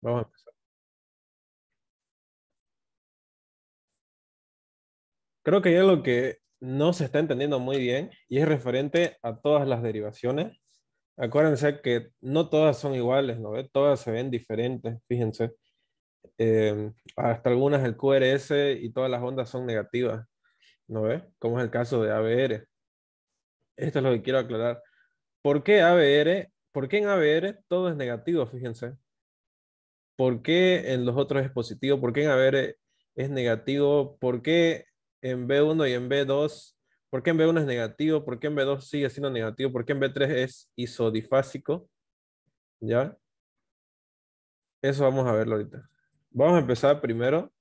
Vamos a empezar. Creo que hay algo que no se está entendiendo muy bien y es referente a todas las derivaciones. Acuérdense que no todas son iguales, ¿no? Todas se ven diferentes, fíjense. Eh, hasta algunas el QRS y todas las ondas son negativas, ¿no ve? Como es el caso de ABR. Esto es lo que quiero aclarar. ¿Por qué ABR? ¿Por qué en ABR todo es negativo? Fíjense. ¿Por qué en los otros es positivo? ¿Por qué en haber eh, es negativo? ¿Por qué en B1 y en B2? ¿Por qué en B1 es negativo? ¿Por qué en B2 sigue siendo negativo? ¿Por qué en B3 es isodifásico? ¿Ya? Eso vamos a verlo ahorita. Vamos a empezar primero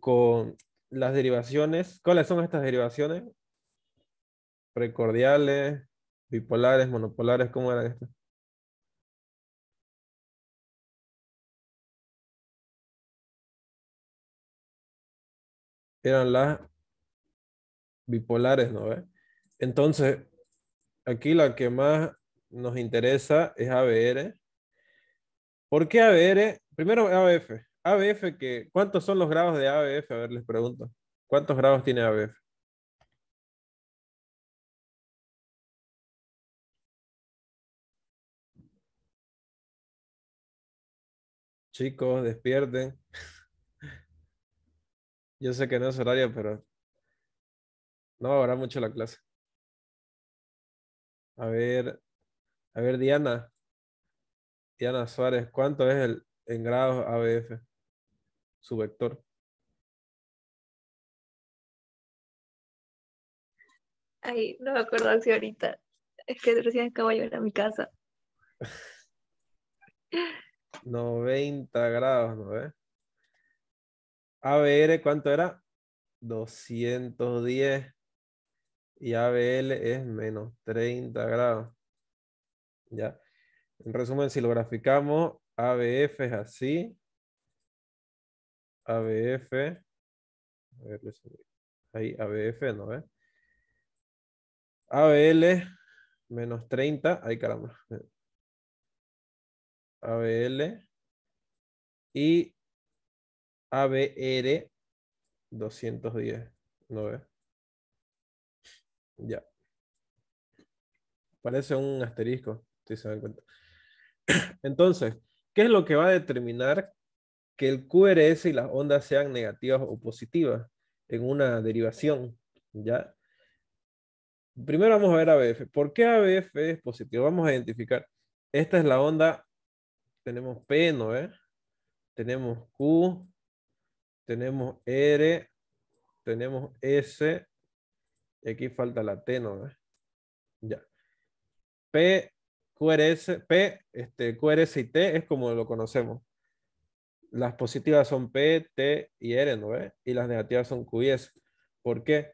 con las derivaciones. ¿Cuáles son estas derivaciones? Precordiales, bipolares, monopolares, ¿cómo eran estas? eran las bipolares, ¿no? ve? Entonces, aquí la que más nos interesa es ABR. ¿Por qué ABR? Primero ABF. ABF, que, ¿cuántos son los grados de ABF? A ver, les pregunto. ¿Cuántos grados tiene ABF? Chicos, despierten. Yo sé que no es horario, pero no va a durar mucho la clase. A ver, a ver, Diana. Diana Suárez, ¿cuánto es el en grados ABF? Su vector. Ay, no me acuerdo si ahorita. Es que recién acabo de llegar a mi casa. 90 grados, ¿no ves? ABR, ¿cuánto era? 210. Y ABL es menos 30 grados. Ya. En resumen, si lo graficamos, ABF es así. ABF. A ver, ahí, ABF, ¿no ve? ABL, menos 30. Ay, caramba. ABL. Y ABR 210. E, ¿No Ya. Parece un asterisco, si se dan cuenta. Entonces, ¿qué es lo que va a determinar que el QRS y las ondas sean negativas o positivas en una derivación? ¿Ya? Primero vamos a ver ABF. ¿Por qué ABF es positivo? Vamos a identificar. Esta es la onda. Tenemos P, ¿no Tenemos Q, tenemos R, tenemos S, aquí falta la T, ¿no? Ya. P, QRS, P, este, QRS y T es como lo conocemos. Las positivas son P, T y R, ¿no? ve Y las negativas son Q y S. ¿Por qué?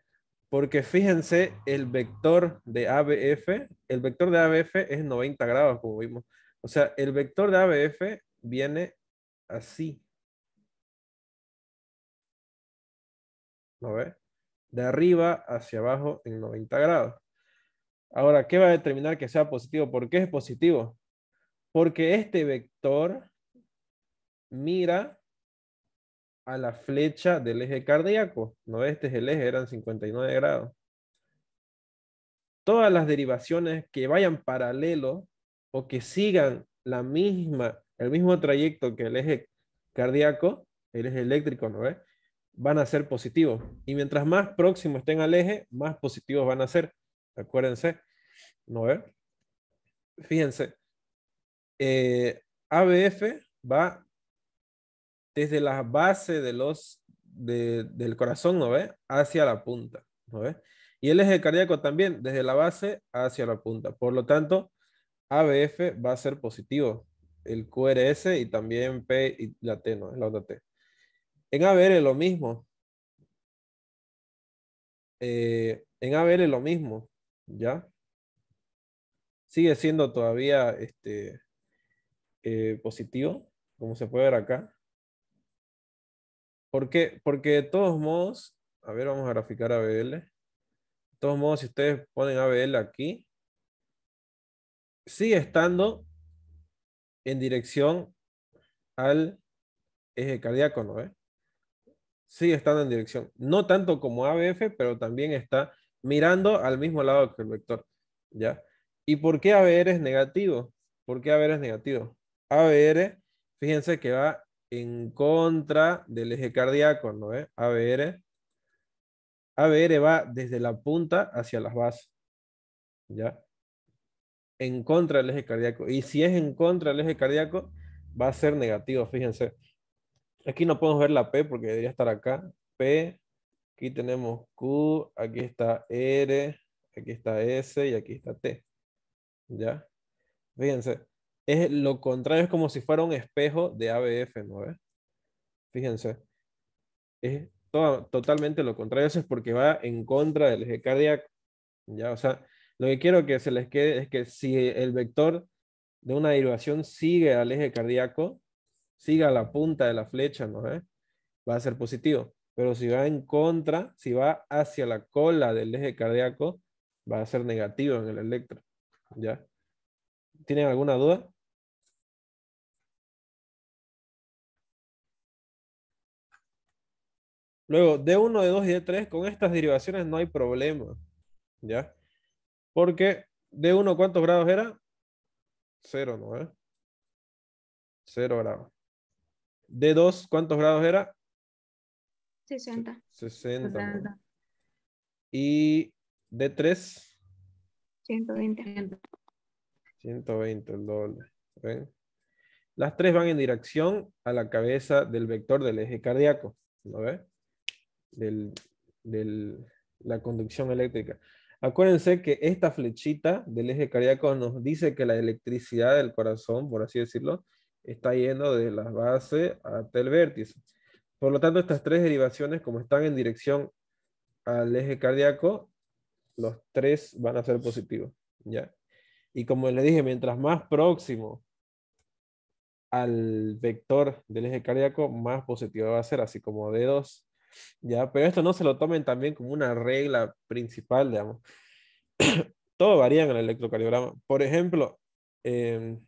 Porque fíjense, el vector de ABF, el vector de ABF es 90 grados, como vimos. O sea, el vector de ABF viene así, ¿no ves? De arriba hacia abajo en 90 grados. Ahora, ¿qué va a determinar que sea positivo? ¿Por qué es positivo? Porque este vector mira a la flecha del eje cardíaco. No, este es el eje, eran 59 grados. Todas las derivaciones que vayan paralelo o que sigan la misma, el mismo trayecto que el eje cardíaco, el eje eléctrico, ¿no ves? van a ser positivos. Y mientras más próximos estén al eje, más positivos van a ser. Acuérdense, ¿no ve? Fíjense, eh, ABF va desde la base de los, del corazón, ¿no ve? Hacia la punta, ¿no Y el eje cardíaco también, desde la base hacia la punta. Por lo tanto, ABF va a ser positivo. El QRS y también P y la T, ¿no? La otra T. En ABL lo mismo. Eh, en ABL lo mismo, ¿ya? Sigue siendo todavía este, eh, positivo, como se puede ver acá. ¿Por qué? Porque de todos modos, a ver, vamos a graficar ABL. De todos modos, si ustedes ponen ABL aquí, sigue estando en dirección al eje cardíaco, ¿no? ¿Eh? Sí, estando en dirección. No tanto como ABF, pero también está mirando al mismo lado que el vector. ¿Ya? ¿Y por qué ABR es negativo? ¿Por qué ABR es negativo? ABR, fíjense que va en contra del eje cardíaco, ¿no? Eh? ABR. ABR va desde la punta hacia las bases. ¿Ya? En contra del eje cardíaco. Y si es en contra del eje cardíaco, va a ser negativo, fíjense. Aquí no podemos ver la P porque debería estar acá. P, aquí tenemos Q, aquí está R, aquí está S y aquí está T. ¿Ya? Fíjense, es lo contrario, es como si fuera un espejo de ABF, ¿no ves? Fíjense, es totalmente lo contrario, eso es porque va en contra del eje cardíaco. ¿Ya? O sea, lo que quiero que se les quede es que si el vector de una derivación sigue al eje cardíaco, siga la punta de la flecha, ¿no? ¿Eh? Va a ser positivo. Pero si va en contra, si va hacia la cola del eje cardíaco, va a ser negativo en el electro. ¿Ya? ¿Tienen alguna duda? Luego, D1, D2 y D3, con estas derivaciones no hay problema. ¿Ya? Porque D1, ¿cuántos grados era? Cero, ¿no? ¿Eh? Cero grados. D2, ¿cuántos grados era? 60. 60. Y D3. 120. 120, el doble. Las tres van en dirección a la cabeza del vector del eje cardíaco. ¿Lo ve? Del, la conducción eléctrica. Acuérdense que esta flechita del eje cardíaco nos dice que la electricidad del corazón, por así decirlo, está yendo de la base hasta el vértice. Por lo tanto, estas tres derivaciones, como están en dirección al eje cardíaco, los tres van a ser positivos. ¿ya? Y como les dije, mientras más próximo al vector del eje cardíaco, más positivo va a ser, así como D2. ¿ya? Pero esto no se lo tomen también como una regla principal, digamos. Todo varía en el electrocardiograma. Por ejemplo, eh,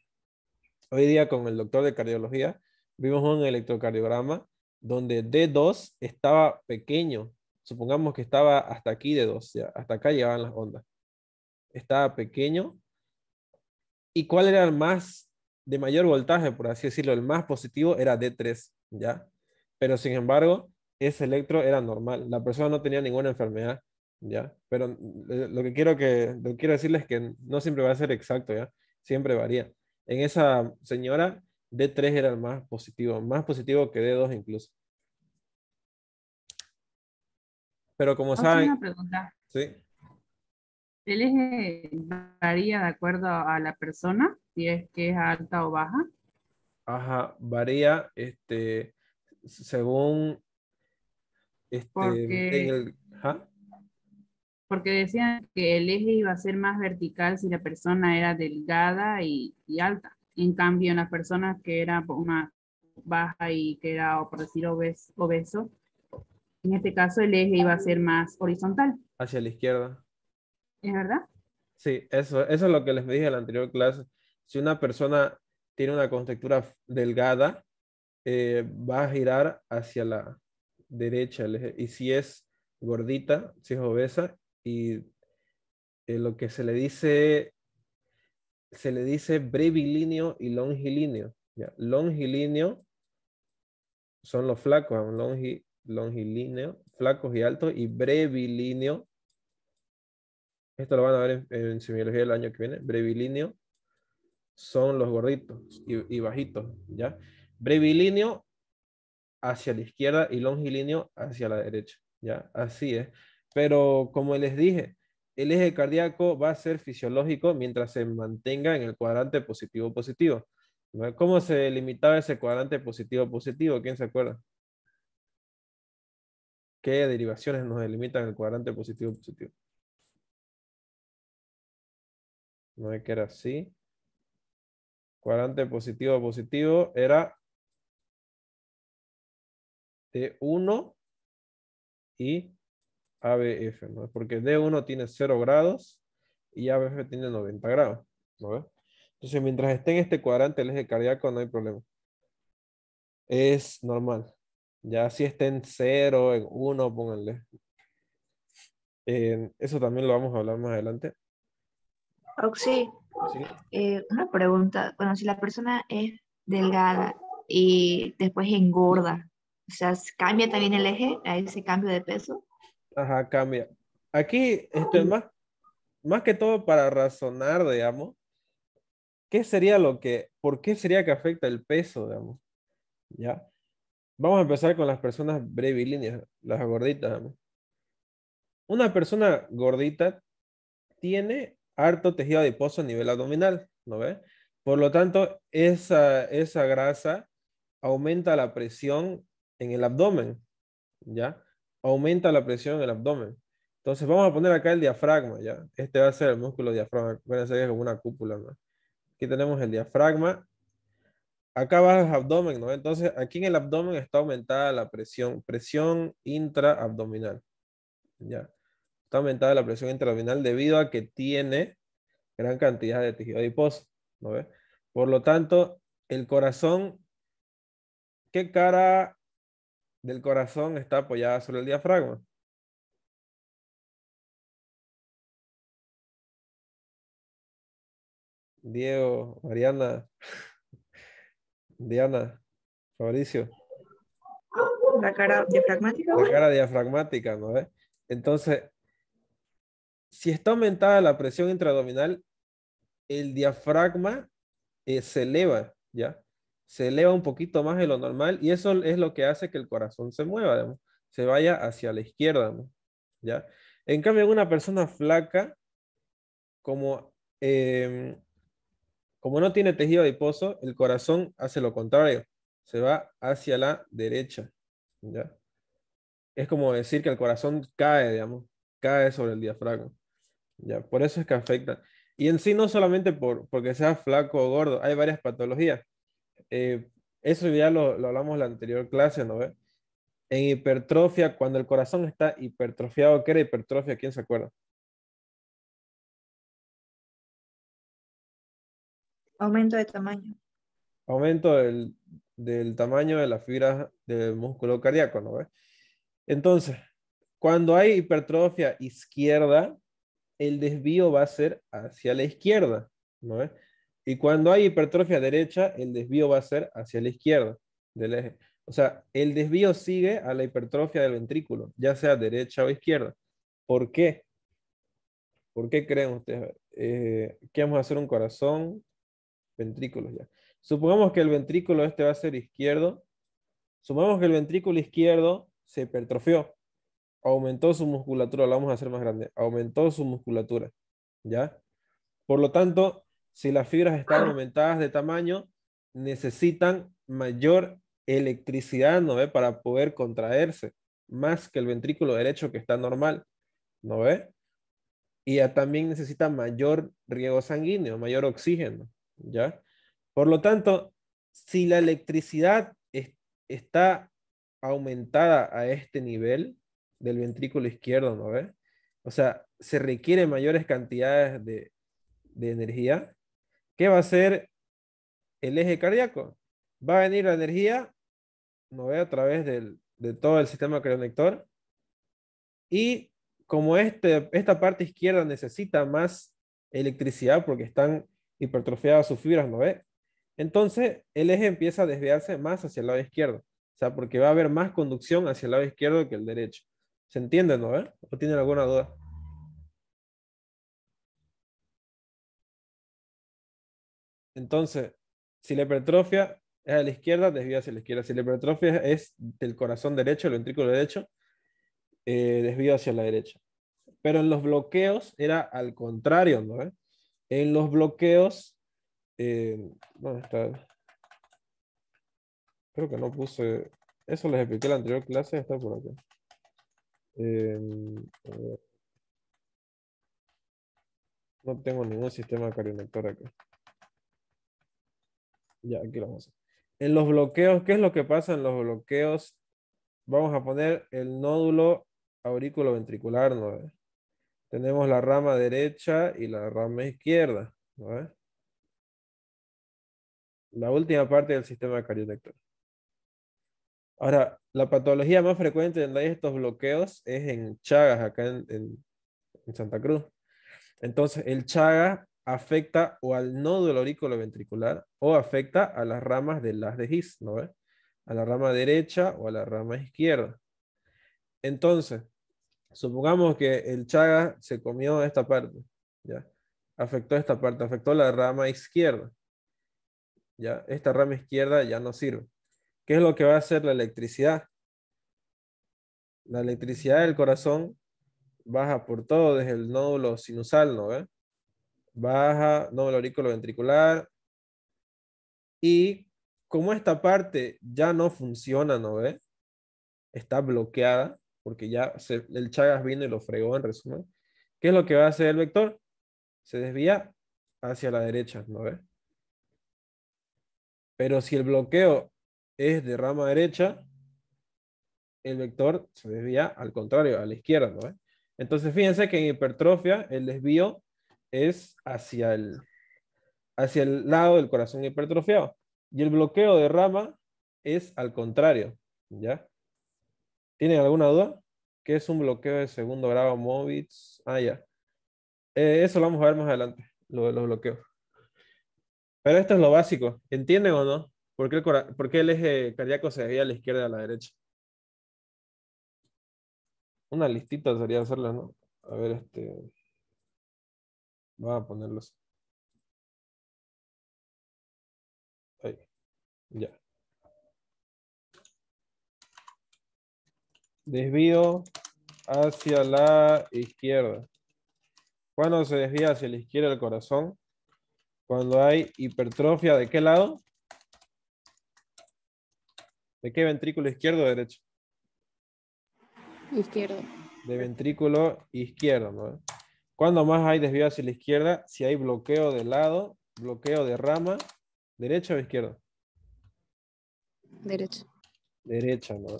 Hoy día con el doctor de cardiología vimos un electrocardiograma donde D2 estaba pequeño. Supongamos que estaba hasta aquí D2, hasta acá llegaban las ondas. Estaba pequeño. ¿Y cuál era el más de mayor voltaje, por así decirlo? El más positivo era D3, ¿ya? Pero sin embargo, ese electro era normal. La persona no tenía ninguna enfermedad, ¿ya? Pero eh, lo que quiero, que, lo quiero decirles es que no siempre va a ser exacto, ¿ya? Siempre varía en esa señora, D3 era el más positivo, más positivo que D2 incluso. Pero como saben... Sí. ¿El eje varía de acuerdo a la persona? Si es que es alta o baja. Ajá, varía este, según... Este, Porque... el, ¿ah? porque decían que el eje iba a ser más vertical si la persona era delgada y, alta. En cambio, en las personas que era una baja y que era, por decir, obeso, obeso, en este caso el eje iba a ser más horizontal. Hacia la izquierda. ¿Es verdad? Sí, eso, eso es lo que les dije en la anterior clase. Si una persona tiene una contextura delgada, eh, va a girar hacia la derecha. Y si es gordita, si es obesa, y eh, lo que se le dice, se le dice brevilíneo y longilíneo. Longilíneo son los flacos, longi, longilíneo, flacos y altos, y brevilíneo, esto lo van a ver en, semiología del año que viene, brevilíneo son los gorditos y, bajitos, ¿ya? Brevilíneo hacia la izquierda y longilíneo hacia la derecha, ¿ya? Así es. Pero como les dije, el eje cardíaco va a ser fisiológico mientras se mantenga en el cuadrante positivo-positivo. ¿Cómo se limitaba ese cuadrante positivo-positivo? ¿Quién se acuerda? ¿Qué derivaciones nos delimitan el cuadrante positivo-positivo? No es que era así. Cuadrante positivo-positivo era t 1 y ABF, ¿no? Porque D1 tiene 0 grados y ABF tiene 90 grados, ¿no Entonces, mientras esté en este cuadrante el eje cardíaco, no hay problema. Es normal. Ya si está en 0, en 1, pónganle. Eh, eso también lo vamos a hablar más adelante. Oxy, eh, una pregunta. Bueno, si la persona es delgada y después engorda, o sea, ¿cambia también el eje a ese cambio de peso? Ajá, cambia. Aquí, ah, esto más, más que todo para razonar, digamos, ¿qué sería lo que, por qué sería que afecta el peso, digamos? ¿Ya? Vamos a empezar con las personas brevilíneas, las gorditas, Una persona gordita tiene harto tejido adiposo a nivel abdominal, ¿no ve Por lo tanto, esa, esa grasa aumenta la presión en el abdomen, ¿ya? aumenta la presión en el abdomen. Entonces vamos a poner acá el diafragma, ¿ya? Este va a ser el músculo diafragma, Bueno, a como una cúpula, ¿no? Aquí tenemos el diafragma. Acá baja el abdomen, ¿no? Entonces aquí en el abdomen está aumentada la presión, presión intraabdominal, ¿ya? Está aumentada la presión intraabdominal debido a que tiene gran cantidad de tejido adiposo, ¿no Por lo tanto, el corazón, ¿qué cara del corazón está apoyada sobre el diafragma. Diego, Mariana, Diana, Fabricio. La cara diafragmática. La cara diafragmática, ¿no? Entonces, si está aumentada la presión intraabdominal, el diafragma eh, se eleva, ¿ya? se eleva un poquito más de lo normal y eso es lo que hace que el corazón se mueva, se vaya hacia la izquierda, ¿ya? En cambio, una persona flaca, como, em, como no tiene tejido adiposo, el corazón hace lo contrario, se va hacia la derecha, ¿ya? Es como decir que el corazón cae, digamos, cae sobre el diafragma, ¿ya? Por eso es que afecta. Y en sí no solamente por, porque sea flaco o gordo, hay varias patologías eh, eso ya lo, hablamos en la anterior clase, ¿no ve? En hipertrofia, cuando el corazón está hipertrofiado, ¿qué era hipertrofia? ¿Quién se acuerda? Aumento de tamaño. Aumento del, tamaño de las fibras del músculo cardíaco, ¿no ve? Entonces, cuando hay hipertrofia izquierda, el desvío va a ser hacia la izquierda, ¿no? Y cuando hay hipertrofia derecha, el desvío va a ser hacia la izquierda del eje. O sea, el desvío sigue a la hipertrofia del ventrículo, ya sea derecha o izquierda. ¿Por qué? ¿Por qué creen ustedes? Eh, que vamos a hacer un corazón, ventrículos ya. Supongamos que el ventrículo este va a ser izquierdo. Supongamos que el ventrículo izquierdo se hipertrofió, aumentó su musculatura, La vamos a hacer más grande, aumentó su musculatura, ¿ya? Por lo tanto, si las fibras están ah. aumentadas de tamaño, necesitan mayor electricidad ¿no ve? para poder contraerse, más que el ventrículo derecho que está normal. ¿No ve? Y también necesita mayor riego sanguíneo, mayor oxígeno. ¿Ya? Por lo tanto, si la electricidad está aumentada a este nivel del ventrículo izquierdo, ¿no ve? O sea, se requieren mayores cantidades de, de energía, ¿Qué va a ser el eje cardíaco? Va a venir la energía, no ve a través de todo el sistema conector Y como este, esta parte izquierda necesita más electricidad porque están hipertrofiadas sus fibras, ¿no ve? Entonces el eje empieza a desviarse más hacia el lado izquierdo. O sea, porque va a haber más conducción hacia el lado izquierdo que el derecho. ¿Se entiende, no? ve? ¿O tienen alguna duda? Entonces, si la hipertrofia es a la izquierda, desvía hacia la izquierda. Si la hipertrofia es del corazón derecho, el ventrículo derecho, eh, desvío hacia la derecha. Pero en los bloqueos era al contrario, ¿no? En los bloqueos, eh, Creo que no puse, eso les expliqué en la anterior clase, está por acá. Eh, no tengo ningún sistema cardiovascular acá. Ya, aquí lo En los bloqueos, ¿qué es lo que pasa en los bloqueos? Vamos a poner el nódulo aurículo ventricular ¿no? Tenemos la rama derecha y la rama izquierda. ¿no? La última parte del sistema cardiotector. Ahora, la patología más frecuente de estos bloqueos es en Chagas, acá en, Santa Cruz. Entonces, el chaga afecta o al nódulo ventricular o afecta a las ramas de las de His, ¿no A la rama derecha o a la rama izquierda. Entonces, supongamos que el Chaga se comió esta parte, ¿ya? Afectó esta parte, afectó la rama izquierda. ¿Ya? Esta rama izquierda ya no sirve. ¿Qué es lo que va a hacer la electricidad? La electricidad del corazón baja por todo desde el nódulo sinusal, ¿no? ves? baja, no el aurículo ventricular Y como esta parte ya no funciona, ¿no ve? Está bloqueada, porque ya el Chagas vino y lo fregó, en resumen. ¿Qué es lo que va a hacer el vector? Se desvía hacia la derecha, ¿no ve? Pero si el bloqueo es de rama derecha, el vector se desvía al contrario, a la izquierda, ¿no ve? Entonces fíjense que en hipertrofia el desvío es hacia el, hacia el lado del corazón hipertrofiado. Y el bloqueo de rama es al contrario, ¿ya? ¿Tienen alguna duda? ¿Qué es un bloqueo de segundo grado Movitz? Ah, ya. Eh, eso lo vamos a ver más adelante, lo de los bloqueos. Pero esto es lo básico. ¿Entienden o no? ¿Por qué el, eje cardíaco se veía a la izquierda y a la derecha? Una listita sería hacerla, ¿no? A ver, este... Voy a ponerlos. Ahí. Ya. Desvío hacia la izquierda. Cuando se desvía hacia la izquierda el corazón? Cuando hay hipertrofia, ¿de qué lado? ¿De qué ventrículo izquierdo o derecho? Izquierdo. De ventrículo izquierdo, ¿no? ¿Cuándo más hay desvío hacia la izquierda? Si hay bloqueo de lado, bloqueo de rama, ¿derecha o izquierda? Derecha. Derecha, ¿no?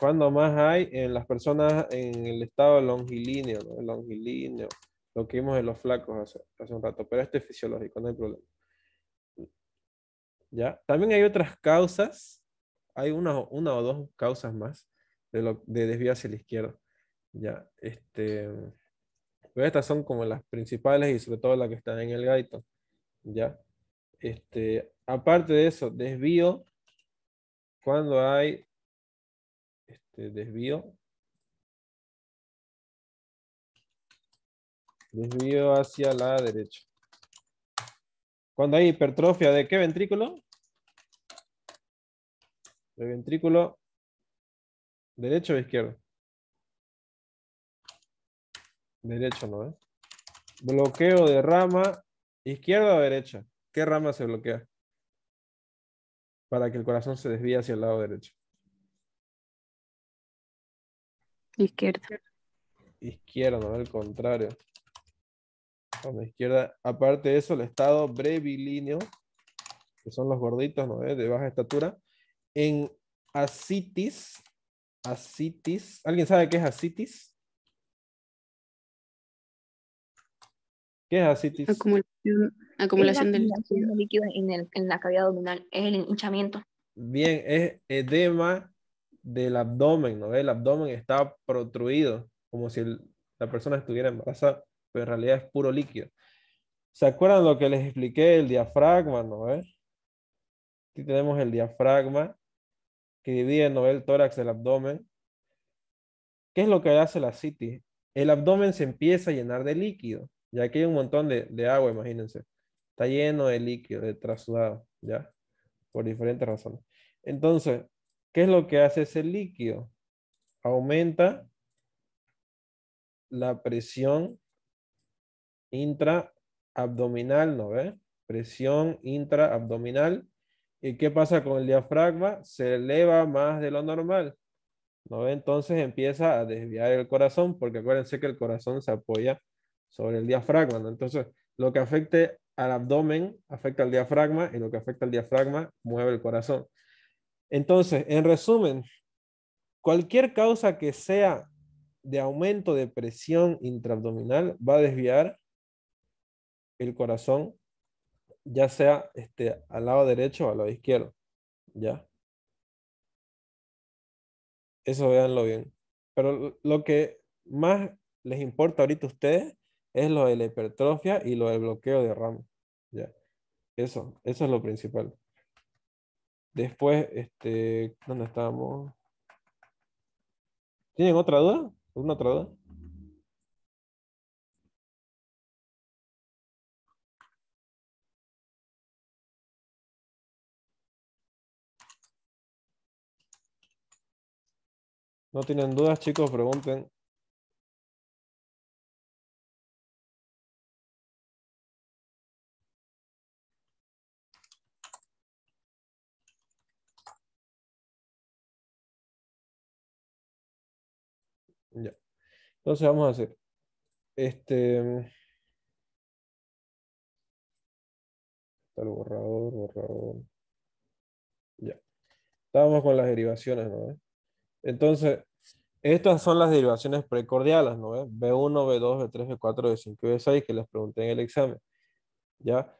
¿Cuándo más hay en las personas en el estado longilíneo, longilíneo? Lo que vimos en los flacos hace, un rato, pero esto es fisiológico, no hay problema. ¿Ya? También hay otras causas, hay una, o dos causas más de, lo, de desvío hacia la izquierda. ¿Ya? Este... Pero estas son como las principales y sobre todo las que están en el gaito. ¿Ya? Este, aparte de eso, desvío, cuando hay este desvío, desvío hacia la derecha. Cuando hay hipertrofia, ¿de qué ventrículo? ¿De ventrículo derecho o izquierdo? Derecho no, ¿Eh? Bloqueo de rama, izquierda o derecha. ¿Qué rama se bloquea? Para que el corazón se desvíe hacia el lado derecho. Izquierda. Izquierda, no, al contrario. izquierda, aparte de eso, el estado brevilíneo, que son los gorditos, ¿no? ¿Eh? De baja estatura. En ascitis, ascitis, ¿alguien sabe qué es ascitis? ¿Qué es ascitis? Acumulación, acumulación, de líquido en, la cavidad abdominal, es el hinchamiento. Bien, es edema del abdomen, ¿no? El abdomen está protruido, como si la persona estuviera embarazada, pero en realidad es puro líquido. ¿Se acuerdan lo que les expliqué? El diafragma, ¿no? Aquí tenemos el diafragma que divide ¿no? el tórax del abdomen. ¿Qué es lo que hace la citis? El abdomen se empieza a llenar de líquido. Ya aquí hay un montón de, agua, imagínense. Está lleno de líquido, de trasudado, ¿ya? Por diferentes razones. Entonces, ¿qué es lo que hace ese líquido? Aumenta la presión intraabdominal, ¿no ve? Presión intraabdominal. ¿Y qué pasa con el diafragma? Se eleva más de lo normal. ¿no? ve? Entonces empieza a desviar el corazón, porque acuérdense que el corazón se apoya sobre el diafragma. ¿no? Entonces, lo que afecte al abdomen afecta al diafragma y lo que afecta al diafragma mueve el corazón. Entonces, en resumen, cualquier causa que sea de aumento de presión intraabdominal va a desviar el corazón, ya sea este, al lado derecho o al lado izquierdo. ¿Ya? Eso véanlo bien. Pero lo que más les importa ahorita a ustedes es lo de la hipertrofia y lo del bloqueo de RAM Ya. Eso, eso es lo principal. Después, este, ¿dónde estábamos? ¿Tienen otra duda? ¿Una otra duda? No tienen dudas, chicos, pregunten. Ya. Entonces vamos a hacer. Este. Está el borrador, borrador. Ya. Estábamos con las derivaciones, ¿no? Entonces, estas son las derivaciones precordiales, ¿no? B1, B2, B3, B4, B5 y B6 que les pregunté en el examen. ¿Ya?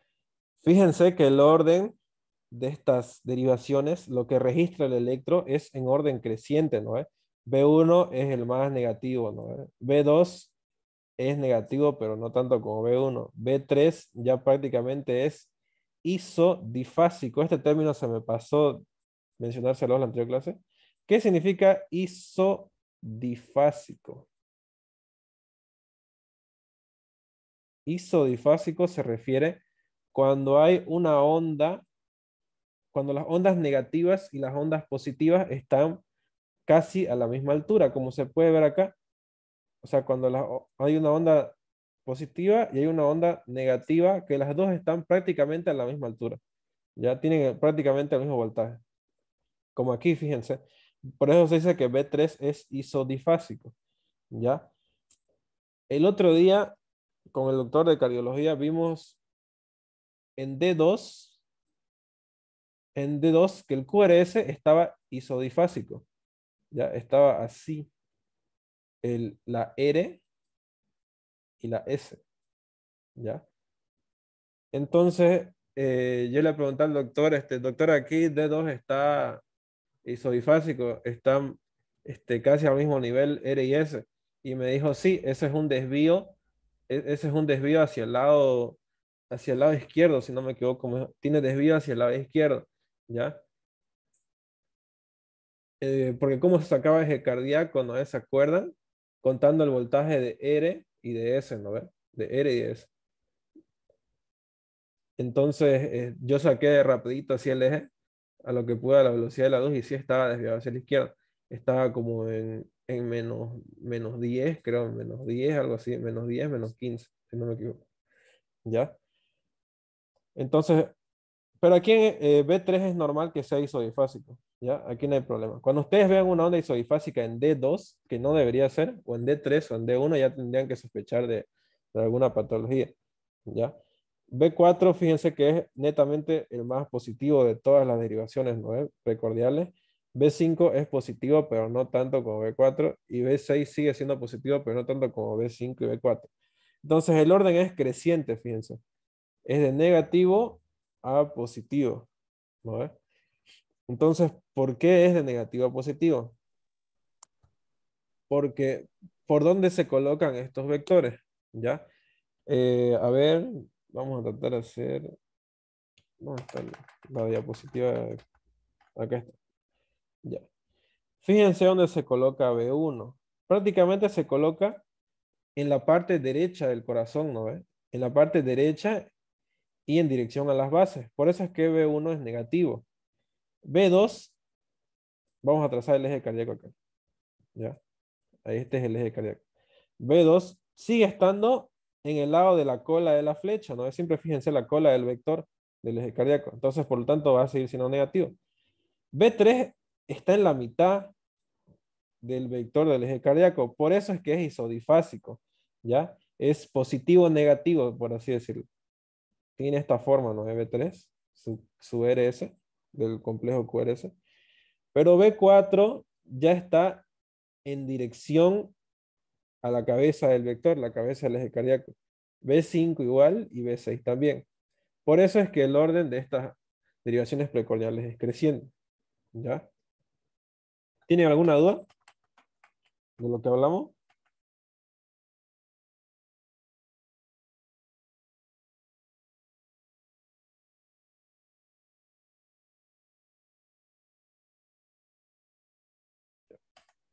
Fíjense que el orden de estas derivaciones, lo que registra el electro es en orden creciente, ¿no? B1 es el más negativo, b B2 es negativo, pero no tanto como B1. B3 ya prácticamente es isodifásico. Este término se me pasó mencionárselo en la anterior clase. ¿Qué significa isodifásico? Isodifásico se refiere cuando hay una onda, cuando las ondas negativas y las ondas positivas están casi a la misma altura, como se puede ver acá. O sea, cuando hay una onda positiva y hay una onda negativa, que las dos están prácticamente a la misma altura. Ya tienen prácticamente el mismo voltaje. Como aquí, fíjense. Por eso se dice que B3 es isodifásico. ¿Ya? El otro día, con el doctor de cardiología, vimos en D2, en D2 que el QRS estaba isodifásico ya estaba así, el, la R y la S, ¿ya? Entonces, eh, yo le pregunté al doctor, este, doctor, aquí D2 está isofásico, están este, casi al mismo nivel R y S. Y me dijo, sí, ese es un desvío, e, ese es un desvío hacia el lado, hacia el lado izquierdo, si no me equivoco, tiene desvío hacia el lado izquierdo, ¿ya? Eh, porque cómo se sacaba eje cardíaco, ¿no? ¿Se acuerdan? Contando el voltaje de R y de S, ¿no? De R y de S. Entonces, eh, yo saqué rapidito así el eje a lo que pude a la velocidad de la luz y si estaba desviado hacia la izquierda. Estaba como en, menos, menos 10, creo, menos 10, algo así, menos 10, menos 15, si no me equivoco. ¿Ya? Entonces, pero aquí eh, B3 es normal que sea isodifásico. ¿ya? Aquí no hay problema. Cuando ustedes vean una onda isodifásica en D2, que no debería ser, o en D3 o en D1, ya tendrían que sospechar de, alguna patología, ¿ya? B4, fíjense que es netamente el más positivo de todas las derivaciones ¿no? precordiales. ¿Eh? B5 es positivo, pero no tanto como B4. Y B6 sigue siendo positivo, pero no tanto como B5 y B4. Entonces el orden es creciente, fíjense. Es de negativo a positivo. ¿no? ¿Eh? Entonces, ¿por qué es de negativo a positivo? Porque, ¿por dónde se colocan estos vectores? ¿Ya? Eh, a ver, vamos a tratar de hacer... ¿Dónde está la diapositiva? Acá está. Ya. Fíjense dónde se coloca B1. Prácticamente se coloca en la parte derecha del corazón, ¿no En la parte derecha y en dirección a las bases. Por eso es que B1 es negativo. B2, vamos a trazar el eje cardíaco acá. Ya. Ahí este es el eje cardíaco. B2 sigue estando en el lado de la cola de la flecha, ¿no? Siempre fíjense la cola del vector del eje cardíaco. Entonces, por lo tanto, va a seguir siendo negativo. B3 está en la mitad del vector del eje cardíaco. Por eso es que es isodifásico, ¿ya? Es positivo-negativo, por así decirlo. Tiene esta forma, ¿no? B3, su, su RS del complejo QRS. Pero B4 ya está en dirección a la cabeza del vector, la cabeza del eje cardíaco. B5 igual y B6 también. Por eso es que el orden de estas derivaciones precordiales es creciente. ¿Ya? ¿Tienen alguna duda de lo que hablamos?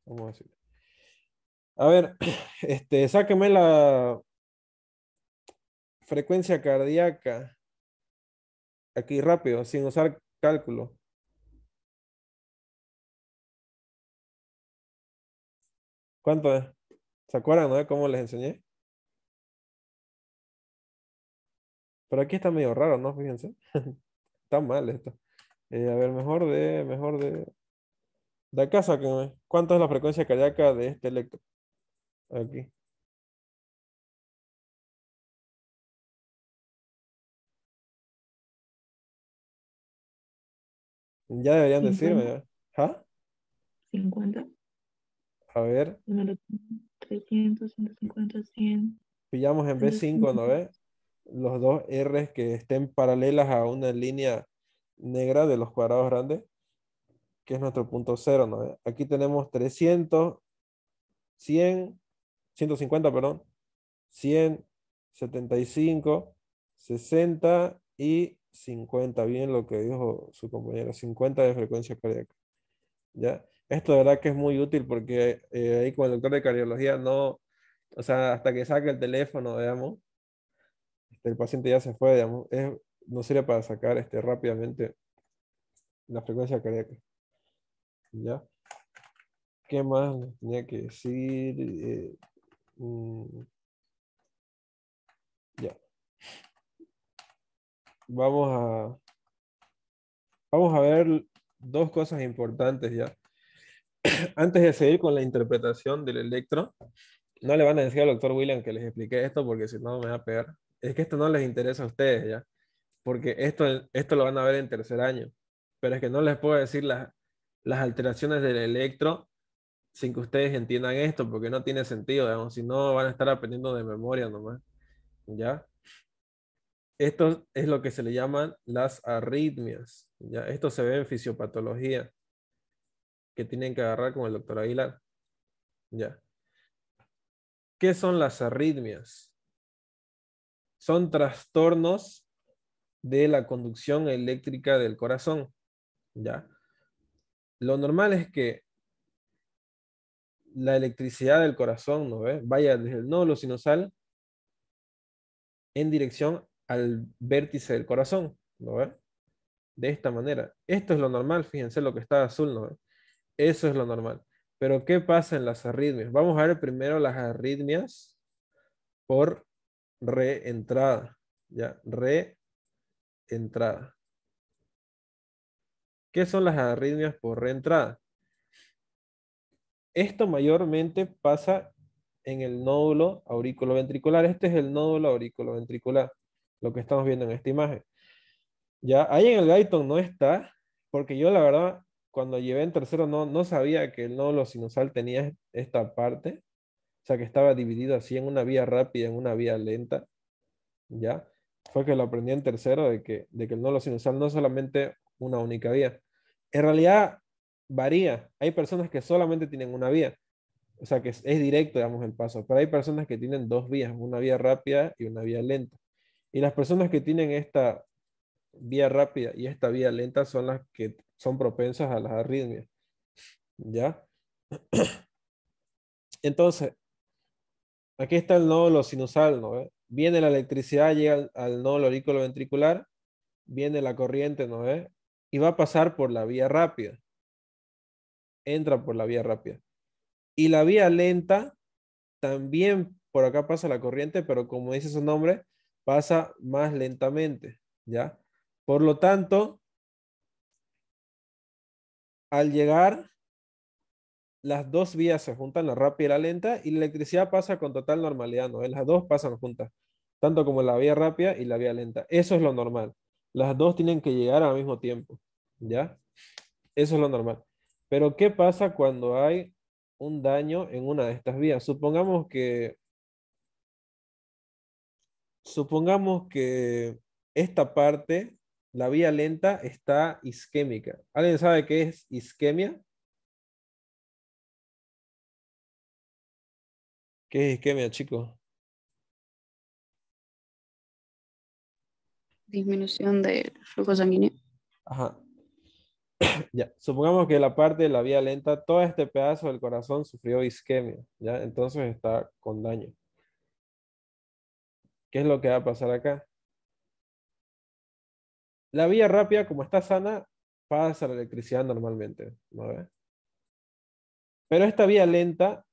Vamos a A ver, este, sáqueme la frecuencia cardíaca aquí rápido, sin usar cálculo. ¿Cuánto es? ¿Se acuerdan, no? ¿Cómo les enseñé? Pero aquí está medio raro, ¿no? Fíjense. está mal esto. Eh, a ver, mejor de, mejor de de acá sáquenme. ¿Cuánto es la frecuencia cardíaca de este electro? Aquí. Ya deberían decirme. ¿Ah? 50. A ver. 300, 150, 100. Pillamos en B5, ¿no ves? Los dos R que estén paralelas a una línea negra de los cuadrados grandes que es nuestro punto cero, ¿no? Aquí tenemos 300, 100, 150, perdón, 100, 75, 60 y 50, bien lo que dijo su compañero, 50 de frecuencia cardíaca. ¿Ya? Esto de verdad que es muy útil porque eh, ahí con el doctor de cardiología no, o sea, hasta que saque el teléfono, digamos, este, el paciente ya se fue, digamos, es, no sirve para sacar este, rápidamente la frecuencia cardíaca. ¿ya? ¿Qué más tenía que decir? Eh, mm, ya. Vamos a, vamos a ver dos cosas importantes ya. Antes de seguir con la interpretación del electro, no le van a decir al doctor William que les expliqué esto porque si no me va a pegar. Es que esto no les interesa a ustedes ya, porque esto, esto lo van a ver en tercer año, pero es que no les puedo decir las las alteraciones del electro sin que ustedes entiendan esto, porque no tiene sentido, digamos, si no van a estar aprendiendo de memoria nomás, ¿ya? Esto es lo que se le llaman las arritmias, ¿ya? Esto se ve en fisiopatología, que tienen que agarrar con el doctor Aguilar, ¿ya? ¿Qué son las arritmias? Son trastornos de la conducción eléctrica del corazón, ¿ya? lo normal es que la electricidad del corazón ¿no vaya desde el nódulo sinusal en dirección al vértice del corazón. De esta manera. Esto es lo normal, fíjense lo que está azul. ¿no Eso es lo normal. Pero ¿qué pasa en las arritmias? Vamos a ver primero las arritmias por reentrada. Ya, reentrada. ¿Qué son las arritmias por reentrada? Esto mayormente pasa en el nódulo auriculoventricular. Este es el nódulo auriculoventricular, lo que estamos viendo en esta imagen. Ya, ahí en el Gaiton no está, porque yo la verdad, cuando llevé en tercero no, sabía que el nódulo sinusal tenía esta parte, o sea que estaba dividido así en una vía rápida, en una vía lenta, ¿ya? Fue que lo aprendí en tercero de que, de que el nódulo sinusal no solamente una única vía. En realidad varía. Hay personas que solamente tienen una vía. O sea, que es, directo, digamos, el paso. Pero hay personas que tienen dos vías, una vía rápida y una vía lenta. Y las personas que tienen esta vía rápida y esta vía lenta son las que son propensas a las arritmias. ¿Ya? Entonces, aquí está el nódulo sinusal, ¿no? Viene la electricidad, llega al, al nódulo auriculoventricular, viene la corriente, ¿no? es? y va a pasar por la vía rápida. Entra por la vía rápida. Y la vía lenta también por acá pasa la corriente, pero como dice su nombre, pasa más lentamente, ¿ya? Por lo tanto, al llegar, las dos vías se juntan, la rápida y la lenta, y la electricidad pasa con total normalidad, ¿no? Las dos pasan juntas, tanto como la vía rápida y la vía lenta. Eso es lo normal. Las dos tienen que llegar al mismo tiempo, ¿ya? Eso es lo normal. Pero ¿qué pasa cuando hay un daño en una de estas vías? Supongamos que supongamos que esta parte, la vía lenta está isquémica. ¿Alguien sabe qué es isquemia? ¿Qué es isquemia, chicos? Disminución del flujo sanguíneo. Ajá. ya, supongamos que la parte de la vía lenta, todo este pedazo del corazón sufrió isquemia, ¿ya? Entonces está con daño. ¿Qué es lo que va a pasar acá? La vía rápida, como está sana, pasa la electricidad normalmente, ¿no Pero esta vía lenta,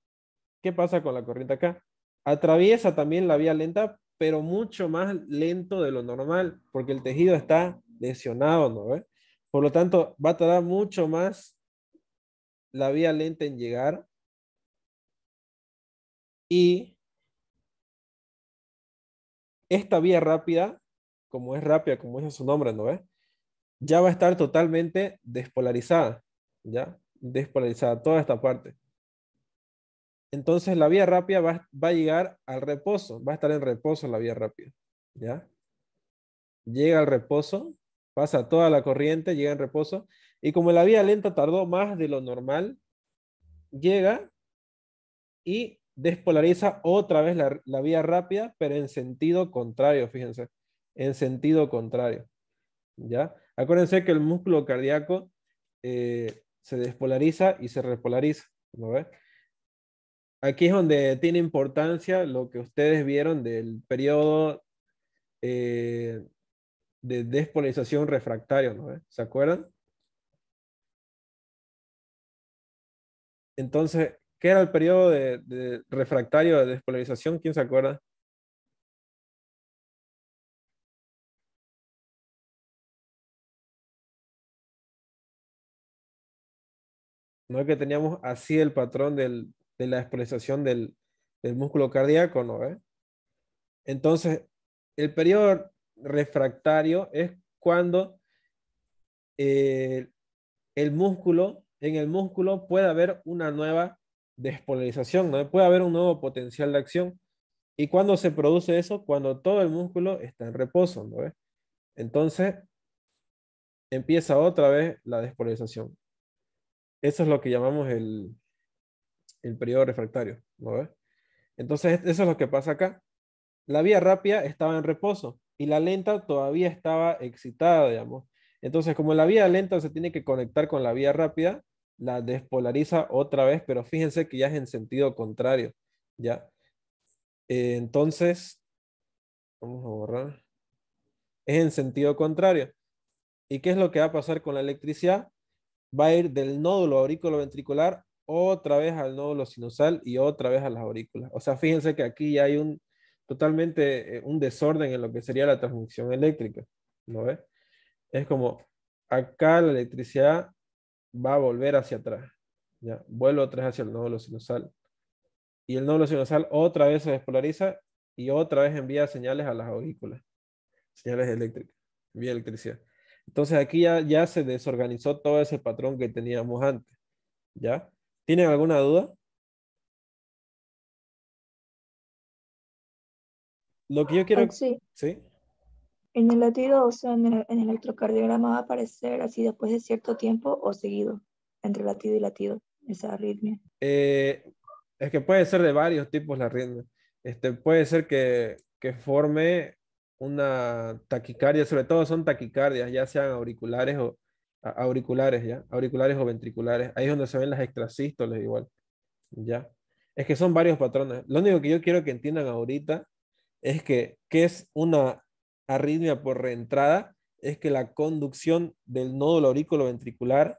¿qué pasa con la corriente acá? Atraviesa también la vía lenta, pero mucho más lento de lo normal, porque el tejido está lesionado, ¿no? ¿Eh? Por lo tanto, va a tardar mucho más la vía lenta en llegar. Y esta vía rápida, como es rápida, como es su nombre, ¿no? ¿Eh? Ya va a estar totalmente despolarizada, ¿ya? Despolarizada toda esta parte entonces la vía rápida va, a llegar al reposo, va a estar en reposo la vía rápida, ¿ya? Llega al reposo, pasa toda la corriente, llega en reposo, y como la vía lenta tardó más de lo normal, llega y despolariza otra vez la, vía rápida, pero en sentido contrario, fíjense, en sentido contrario, ¿ya? Acuérdense que el músculo cardíaco eh, se despolariza y se repolariza, ¿no ves? aquí es donde tiene importancia lo que ustedes vieron del periodo eh, de despolarización refractario, ¿no? ¿Eh? ¿Se acuerdan? Entonces, ¿qué era el periodo de, refractario de despolarización? ¿Quién se acuerda? ¿no? es Que teníamos así el patrón del de la despolarización del, músculo cardíaco, ¿no? Entonces, el periodo refractario es cuando eh, el músculo, en el músculo puede haber una nueva despolarización, ¿no? puede haber un nuevo potencial de acción. ¿Y cuando se produce eso? Cuando todo el músculo está en reposo, ¿no? Entonces, empieza otra vez la despolarización. Eso es lo que llamamos el, el periodo refractario, Entonces, eso es lo que pasa acá. La vía rápida estaba en reposo y la lenta todavía estaba excitada, digamos. Entonces, como la vía lenta se tiene que conectar con la vía rápida, la despolariza otra vez, pero fíjense que ya es en sentido contrario, ¿ya? Eh, entonces, vamos a borrar. Es en sentido contrario. ¿Y qué es lo que va a pasar con la electricidad? Va a ir del nódulo auriculoventricular ventricular otra vez al nódulo sinusal y otra vez a las aurículas. O sea, fíjense que aquí ya hay un totalmente eh, un desorden en lo que sería la transmisión eléctrica, ¿no ves? Es como acá la electricidad va a volver hacia atrás, ya, vuelve otra vez hacia el nódulo sinusal. Y el nódulo sinusal otra vez se despolariza y otra vez envía señales a las aurículas, señales eléctricas, Envía electricidad. Entonces aquí ya, ya se desorganizó todo ese patrón que teníamos antes, ¿ya? ¿Tienen alguna duda? Lo que yo quiero... Sí. ¿Sí? En el latido, o sea, en el, electrocardiograma va a aparecer así después de cierto tiempo o seguido, entre latido y latido, esa arritmia. Eh, es que puede ser de varios tipos la arritmia. Este, puede ser que, que forme una taquicardia, sobre todo son taquicardias, ya sean auriculares o, auriculares, ¿ya? Auriculares o ventriculares. Ahí es donde se ven las extrasístoles igual, ¿ya? Es que son varios patrones. Lo único que yo quiero que entiendan ahorita es que, ¿qué es una arritmia por reentrada? Es que la conducción del nódulo auriculo ventricular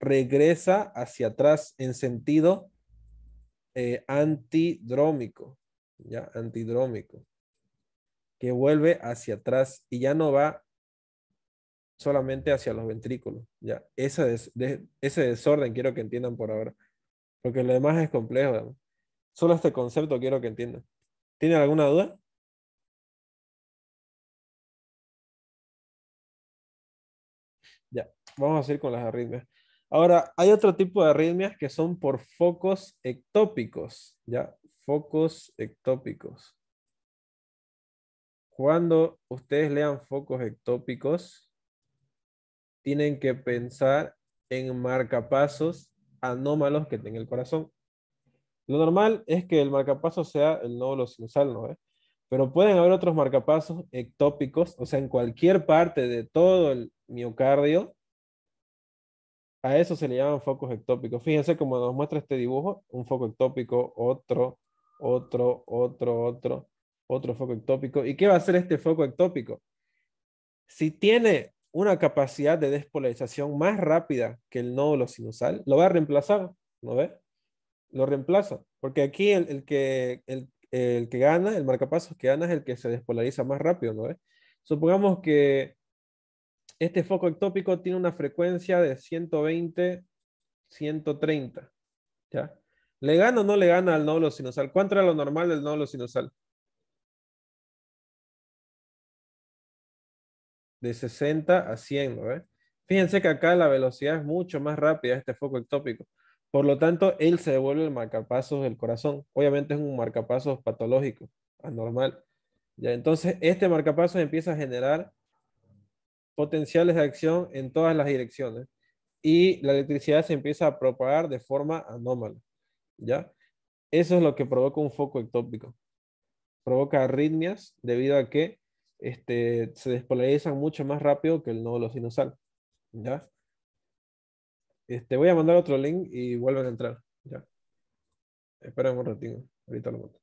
regresa hacia atrás en sentido eh, antidrómico, ¿ya? Antidrómico. Que vuelve hacia atrás y ya no va solamente hacia los ventrículos. ¿ya? Ese, ese desorden quiero que entiendan por ahora, porque lo demás es complejo. Solo este concepto quiero que entiendan. ¿Tienen alguna duda? Ya, vamos a seguir con las arritmias. Ahora, hay otro tipo de arritmias que son por focos ectópicos, ¿ya? Focos ectópicos. Cuando ustedes lean focos ectópicos, tienen que pensar en marcapasos anómalos que tenga el corazón. Lo normal es que el marcapaso sea el nódulo sinusal, ¿no? ¿Eh? Pero pueden haber otros marcapasos ectópicos, o sea, en cualquier parte de todo el miocardio. A eso se le llaman focos ectópicos. Fíjense cómo nos muestra este dibujo, un foco ectópico, otro, otro, otro, otro, otro foco ectópico. ¿Y qué va a hacer este foco ectópico? Si tiene una capacidad de despolarización más rápida que el nódulo sinusal, lo va a reemplazar, ¿no ve? Lo reemplaza, porque aquí el, que, el, que gana, el marcapasos que gana es el que se despolariza más rápido, ¿no ve? Supongamos que este foco ectópico tiene una frecuencia de 120, 130, ¿ya? ¿Le gana o no le gana al nódulo sinusal? ¿Cuánto era lo normal del nódulo sinusal? de 60 a 100, Fíjense que acá la velocidad es mucho más rápida este foco ectópico. Por lo tanto, él se devuelve el marcapasos del corazón. Obviamente es un marcapasos patológico, anormal. ¿Ya? Entonces, este marcapasos empieza a generar potenciales de acción en todas las direcciones y la electricidad se empieza a propagar de forma anómala. ¿Ya? Eso es lo que provoca un foco ectópico. Provoca arritmias debido a que este, se despolarizan mucho más rápido que el nódulo sinusal. ¿Ya? Este, voy a mandar otro link y vuelven a entrar. ¿ya? Esperen un ratito. Ahorita lo mando.